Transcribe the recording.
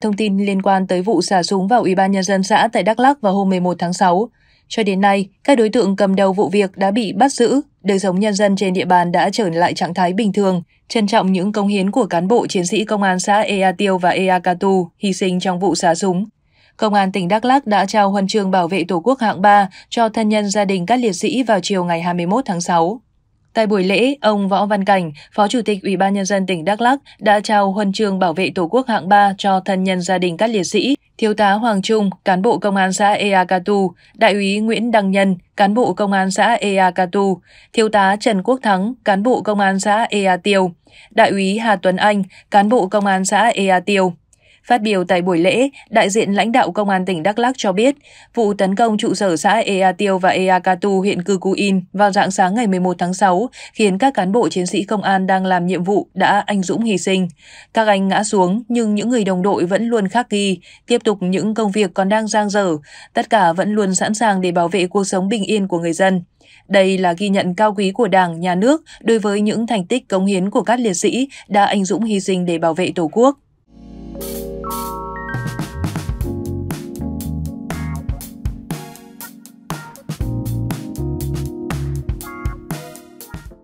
Thông tin liên quan tới vụ xả súng vào Ủy ban Nhân dân xã tại Đắk Lắk vào hôm 11 tháng 6. Cho đến nay, các đối tượng cầm đầu vụ việc đã bị bắt giữ, đời sống nhân dân trên địa bàn đã trở lại trạng thái bình thường, trân trọng những công hiến của cán bộ chiến sĩ công an xã Ea Tiêu và Ea Katu hy sinh trong vụ xả súng. Công an tỉnh Đắk Lắk đã trao huân chương bảo vệ Tổ quốc hạng 3 cho thân nhân gia đình các liệt sĩ vào chiều ngày 21 tháng 6. Tại buổi lễ, ông Võ Văn Cảnh, Phó Chủ tịch Ủy ban Nhân dân tỉnh Đắk Lắc đã trao huân chương bảo vệ Tổ quốc hạng 3 cho thân nhân gia đình các liệt sĩ, Thiếu tá Hoàng Trung, cán bộ công an xã Eakatu, Đại úy Nguyễn Đăng Nhân, cán bộ công an xã Eakatu, Thiếu tá Trần Quốc Thắng, cán bộ công an xã Ea Tiêu, Đại úy Hà Tuấn Anh, cán bộ công an xã Ea Tiêu. Phát biểu tại buổi lễ, đại diện lãnh đạo Công an tỉnh Đắk Lắc cho biết, vụ tấn công trụ sở xã Ea Tiêu và Ea Katu huyện Cư Cú In vào dạng sáng ngày 11 tháng 6 khiến các cán bộ chiến sĩ công an đang làm nhiệm vụ đã anh dũng hy sinh. Các anh ngã xuống nhưng những người đồng đội vẫn luôn khắc ghi, tiếp tục những công việc còn đang giang dở. Tất cả vẫn luôn sẵn sàng để bảo vệ cuộc sống bình yên của người dân. Đây là ghi nhận cao quý của Đảng, Nhà nước đối với những thành tích cống hiến của các liệt sĩ đã anh dũng hy sinh để bảo vệ Tổ quốc.